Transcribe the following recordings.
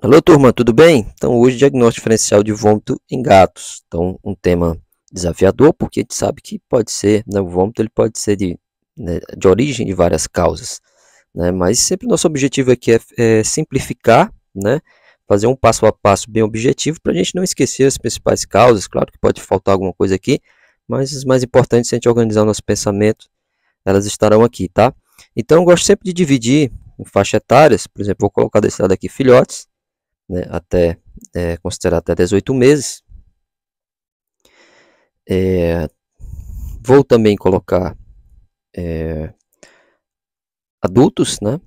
Alô, turma, tudo bem? Então, hoje, diagnóstico diferencial de vômito em gatos. Então, um tema desafiador, porque a gente sabe que pode ser, né, o vômito ele pode ser de, né, de origem de várias causas, né, mas sempre nosso objetivo aqui é, é simplificar, né, fazer um passo a passo bem objetivo, para a gente não esquecer as principais causas, claro que pode faltar alguma coisa aqui, mas as mais importantes, se a gente organizar o nosso pensamento, elas estarão aqui, tá? Então, eu gosto sempre de dividir em faixa etárias, por exemplo, vou colocar desse lado aqui filhotes, né, até é, considerar até 18 meses. É, vou também colocar é, adultos, né?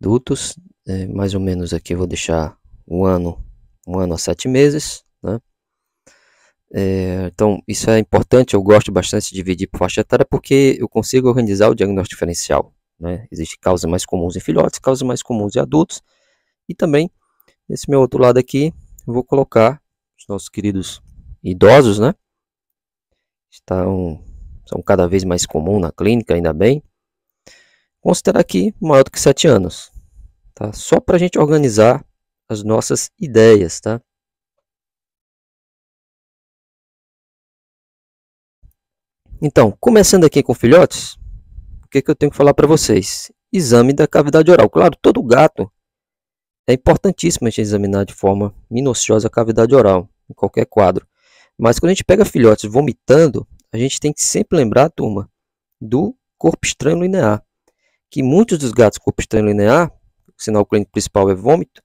Adultos, é, mais ou menos aqui vou deixar um ano, um ano a sete meses, né? É, então, isso é importante, eu gosto bastante de dividir por faixa etária porque eu consigo organizar o diagnóstico diferencial. Né? Existem causas mais comuns em filhotes, causas mais comuns em adultos. E também, nesse meu outro lado aqui, vou colocar os nossos queridos idosos, né? Estão, são cada vez mais comum na clínica, ainda bem. Considerar aqui maior do que 7 anos, tá? Só para a gente organizar as nossas ideias, tá? Então, começando aqui com filhotes, o que, é que eu tenho que falar para vocês? Exame da cavidade oral. Claro, todo gato é importantíssimo a gente examinar de forma minuciosa a cavidade oral, em qualquer quadro. Mas quando a gente pega filhotes vomitando, a gente tem que sempre lembrar, turma, do corpo estranho linear. Que muitos dos gatos corpo estranho linear, o sinal clínico principal é vômito,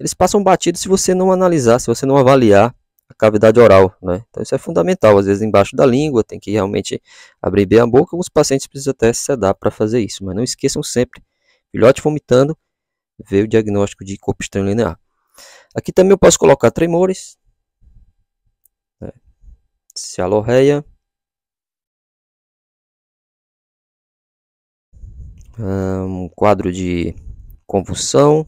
eles passam batido se você não analisar, se você não avaliar a cavidade oral, né? Então isso é fundamental, às vezes embaixo da língua, tem que realmente abrir bem a boca, alguns pacientes precisam até sedar para fazer isso, mas não esqueçam sempre, filhote vomitando, ver o diagnóstico de corpo estranho linear. Aqui também eu posso colocar tremores, né? cialorreia, um quadro de convulsão,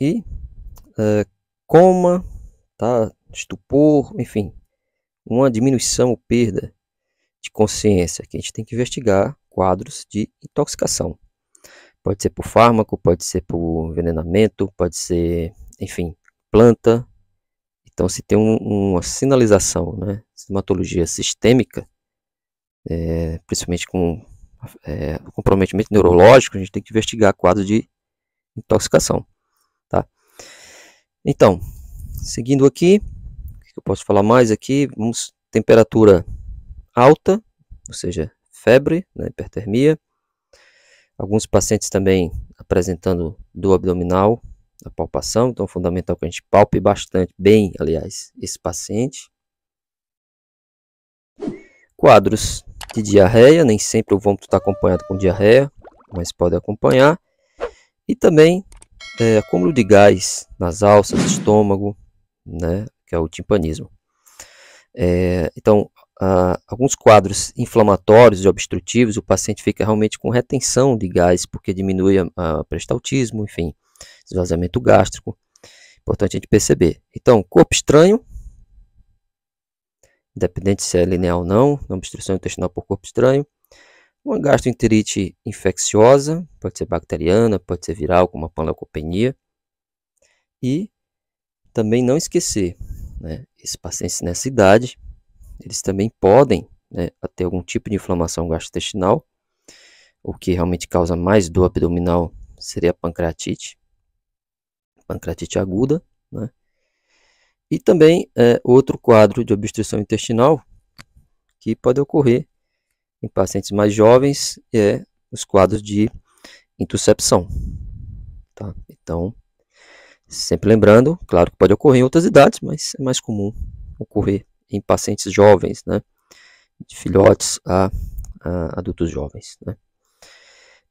e uh, coma, tá? estupor, enfim, uma diminuição ou perda de consciência que a gente tem que investigar quadros de intoxicação. Pode ser por fármaco, pode ser por envenenamento, pode ser, enfim, planta. Então, se tem um, uma sinalização, né? Sintomatologia sistêmica, é, principalmente com é, comprometimento neurológico, a gente tem que investigar quadros de intoxicação. Então, seguindo aqui, o que eu posso falar mais aqui? Vamos, temperatura alta, ou seja, febre, né, hipertermia. Alguns pacientes também apresentando do abdominal, a palpação, então é fundamental que a gente palpe bastante, bem, aliás, esse paciente. Quadros de diarreia, nem sempre o vômito está acompanhado com diarreia, mas pode acompanhar. E também é, acúmulo de gás nas alças, estômago, né, que é o timpanismo. É, então, a, alguns quadros inflamatórios e obstrutivos, o paciente fica realmente com retenção de gás, porque diminui a, a peristaltismo, enfim, esvaziamento gástrico. Importante a gente perceber. Então, corpo estranho, independente se é linear ou não, obstrução intestinal por corpo estranho. Uma gastroenterite infecciosa, pode ser bacteriana, pode ser viral, como a panleucopenia. E também não esquecer, né, esses pacientes nessa idade, eles também podem né, ter algum tipo de inflamação gastrointestinal, o que realmente causa mais dor abdominal seria a pancreatite, pancreatite aguda, né? E também é, outro quadro de obstrução intestinal que pode ocorrer em pacientes mais jovens, é os quadros de intuscepção. Tá? Então, sempre lembrando, claro que pode ocorrer em outras idades, mas é mais comum ocorrer em pacientes jovens, né? De filhotes a, a adultos jovens, né?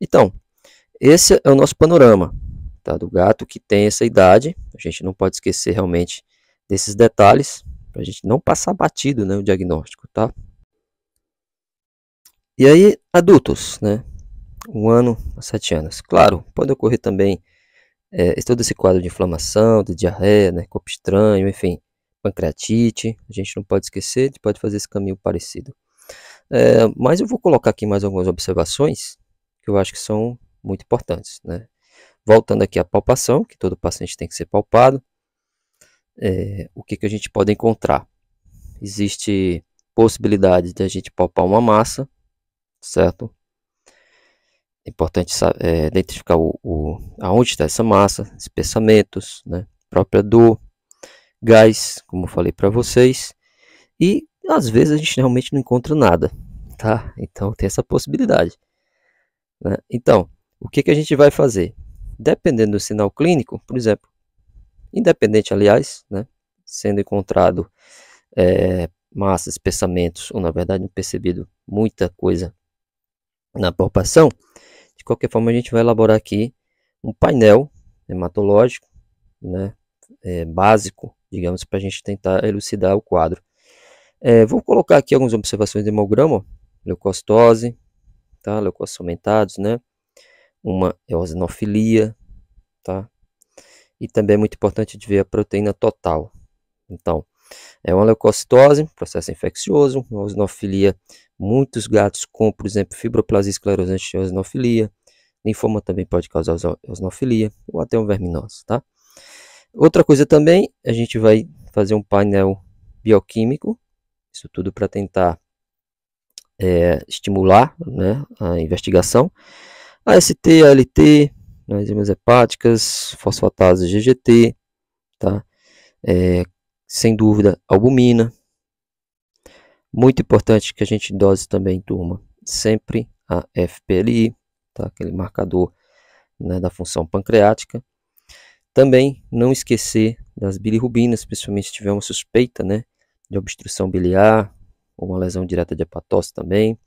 Então, esse é o nosso panorama, tá? Do gato que tem essa idade. A gente não pode esquecer realmente desses detalhes, para a gente não passar batido, né? O diagnóstico, tá? E aí, adultos, né? Um ano a sete anos. Claro, pode ocorrer também é, todo esse quadro de inflamação, de diarreia, né? corpo estranho, enfim, pancreatite. A gente não pode esquecer, a pode fazer esse caminho parecido. É, mas eu vou colocar aqui mais algumas observações que eu acho que são muito importantes, né? Voltando aqui à palpação, que todo paciente tem que ser palpado, é, o que, que a gente pode encontrar? Existe possibilidade de a gente palpar uma massa, certo? É importante é, identificar o, o aonde está essa massa, esses pensamentos, né? própria dor, gás, como eu falei para vocês, e às vezes a gente realmente não encontra nada, tá? Então tem essa possibilidade. Né? Então, o que, que a gente vai fazer? Dependendo do sinal clínico, por exemplo, independente, aliás, né, sendo encontrado é, massas, pensamentos, ou na verdade não percebido muita coisa na palpação. De qualquer forma, a gente vai elaborar aqui um painel hematológico, né, é, básico, digamos, para a gente tentar elucidar o quadro. É, vou colocar aqui algumas observações de hemograma, leucocitose, tá, leucócitos aumentados, né, uma eosinofilia, tá, e também é muito importante de ver a proteína total. Então, é uma leucocitose, processo infeccioso, uma osinofilia. Muitos gatos com, por exemplo, fibroplasia esclerosante têm osinofilia. Linfoma também pode causar osinofilia ou até um verminose, tá? Outra coisa também, a gente vai fazer um painel bioquímico, isso tudo para tentar é, estimular né, a investigação. AST, ALT, enzimas hepáticas, fosfatase GGT, tá? É, sem dúvida, albumina. Muito importante que a gente dose também, turma, sempre a FPLI, tá? aquele marcador né, da função pancreática. Também não esquecer das bilirrubinas, principalmente se tiver uma suspeita né, de obstrução biliar, ou uma lesão direta de hepatose também,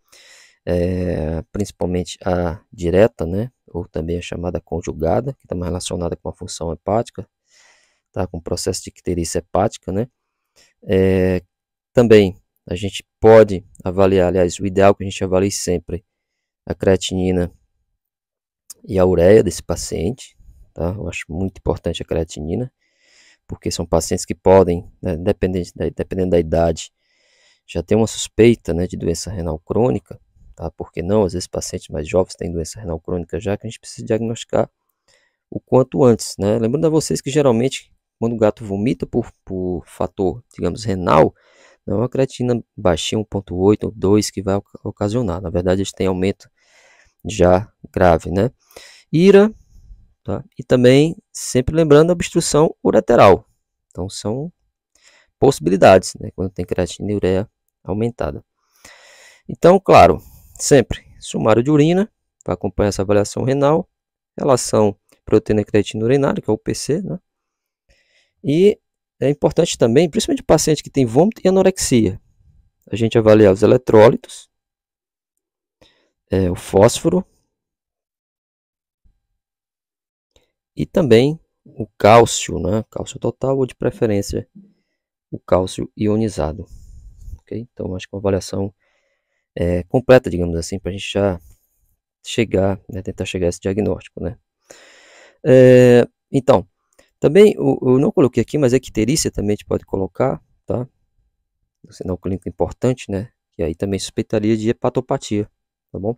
é, principalmente a direta, né, ou também a chamada conjugada, que está mais relacionada com a função hepática, tá? com processo de icterícia hepática, né? É, também a gente pode avaliar, aliás, o ideal é que a gente avalie sempre a creatinina e a ureia desse paciente, tá? Eu acho muito importante a creatinina, porque são pacientes que podem, né, dependendo, da, dependendo da idade, já ter uma suspeita né, de doença renal crônica, tá? Porque não, às vezes pacientes mais jovens têm doença renal crônica já, que a gente precisa diagnosticar o quanto antes, né? Lembrando a vocês que geralmente quando o gato vomita por, por fator, digamos, renal, não é uma creatina baixinha, 1.8 ou 2, que vai ocasionar. Na verdade, eles têm aumento já grave, né? Ira, tá? E também, sempre lembrando, obstrução ureteral. Então, são possibilidades, né? Quando tem creatina e ureia aumentada. Então, claro, sempre sumário de urina, para acompanhar essa avaliação renal, relação proteína creatina urinária, que é o PC, né? E é importante também, principalmente o paciente que tem vômito e anorexia, a gente avaliar os eletrólitos, é, o fósforo e também o cálcio, né? cálcio total ou de preferência o cálcio ionizado. Okay? Então, acho que uma avaliação é, completa, digamos assim, para a gente já chegar, né, tentar chegar a esse diagnóstico. Né? É, então, também, eu, não coloquei aqui, mas icterícia é também a gente pode colocar, tá? Um sinal clínico importante, né? E aí também suspeitaria de hepatopatia, tá bom?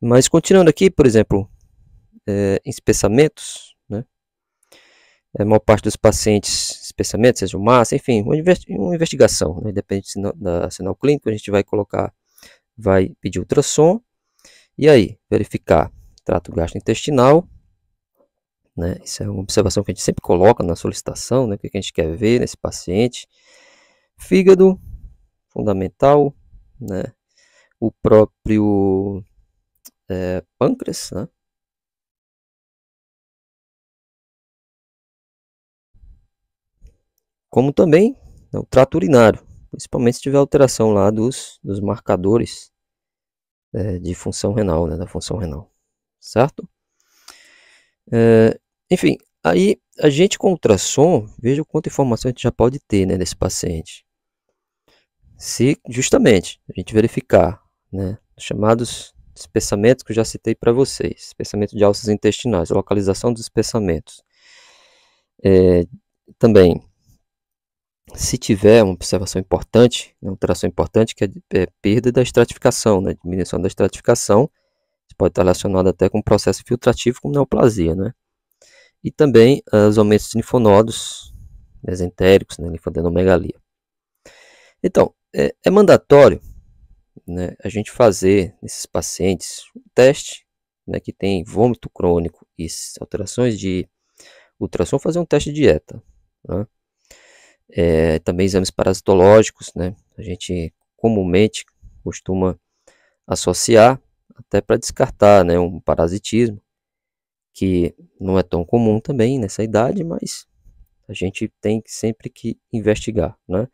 Mas continuando aqui, por exemplo, é, espessamentos, né? É, a maior parte dos pacientes, espessamentos, seja massa, enfim, uma, investigação, né? Depende do sinal, da sinal é clínico, a gente vai colocar, vai pedir ultrassom, e aí, verificar trato gastrointestinal, né? Isso é uma observação que a gente sempre coloca na solicitação, né? o que a gente quer ver nesse paciente. Fígado, fundamental, né? o próprio é, pâncreas, né? como também né, o trato urinário, principalmente se tiver alteração lá dos, dos marcadores é, de função renal, né, da função renal, certo? É, enfim, aí a gente com ultrassom, veja quanta informação a gente já pode ter né, desse paciente. Se justamente a gente verificar né, os chamados espessamentos que eu já citei para vocês, espessamento de alças intestinais, localização dos espessamentos. É, também, se tiver uma observação importante, né, uma alteração importante, que é, é, perda da estratificação, né, diminuição da estratificação, pode estar relacionado até com processo filtrativo, como neoplasia, né? e também uh, os aumentos de linfonodos mesentéricos, né, linfadenomegalia. Né, então, é, é mandatório né, a gente fazer nesses pacientes um teste né, que tem vômito crônico e alterações de ultrassom, fazer um teste de dieta. Né? É, também exames parasitológicos, né? A gente comumente costuma associar até para descartar né, um parasitismo que não é tão comum também nessa idade, mas a gente tem sempre que investigar, né?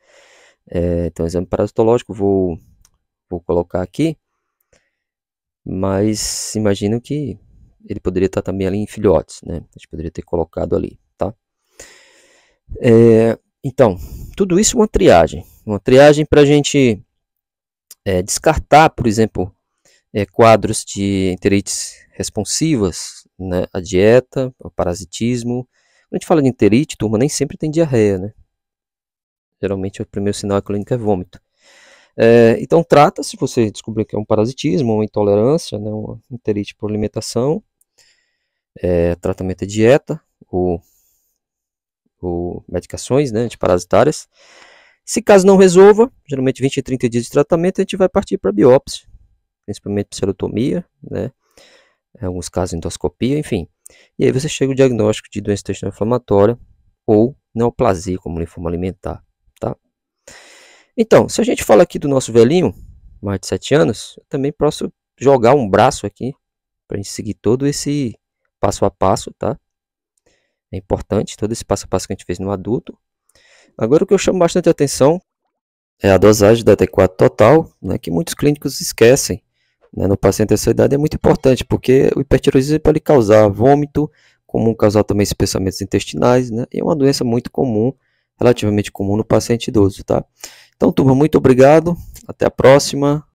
É, então, exame parasitológico vou, vou colocar aqui, mas imagino que ele poderia estar também ali em filhotes, né? A gente poderia ter colocado ali, tá? É, então, tudo isso é uma triagem, uma triagem para a gente é, descartar, por exemplo, é, quadros de enterites responsivas, né, a dieta, o parasitismo. Quando a gente fala de enterite, turma, nem sempre tem diarreia, né? Geralmente o primeiro sinal é clínico é vômito. É, então trata se você descobrir que é um parasitismo, uma intolerância, né, uma enterite por alimentação, é, tratamento é dieta ou, ou medicações né, antiparasitárias. Se caso não resolva, geralmente 20 a 30 dias de tratamento, a gente vai partir para biópsia, principalmente serotomia, né? em é, alguns casos endoscopia, enfim. E aí você chega o diagnóstico de doença intestinal inflamatória ou neoplasia como linfoma alimentar, tá? Então, se a gente fala aqui do nosso velhinho, mais de 7 anos, eu também posso jogar um braço aqui para a gente seguir todo esse passo a passo, tá? É importante todo esse passo a passo que a gente fez no adulto. Agora o que eu chamo bastante atenção é a dosagem da T4 total, né, que muitos clínicos esquecem né, no paciente dessa idade é muito importante, porque o hipertiroidismo pode causar vômito, comum causar também espessamentos intestinais, né, e é uma doença muito comum, relativamente comum no paciente idoso, tá? Então, turma, muito obrigado, até a próxima.